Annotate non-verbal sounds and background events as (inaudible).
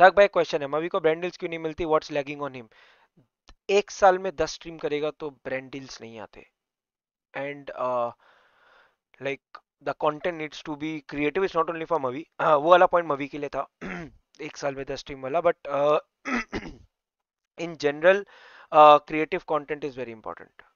ठग भाई क्वेश्चन है मवी को ब्रांडिल्स क्यों नहीं मिलती व्हाट्स लैगिंग ऑन हिम एक साल में दस स्ट्रीम करेगा तो ब्रांडिल्स नहीं आते and like the content needs to be creative is not only for movie वो वाला पॉइंट मवी के लिए था (clears throat) एक साल में दस स्ट्रीम वाला but in general creative content is very important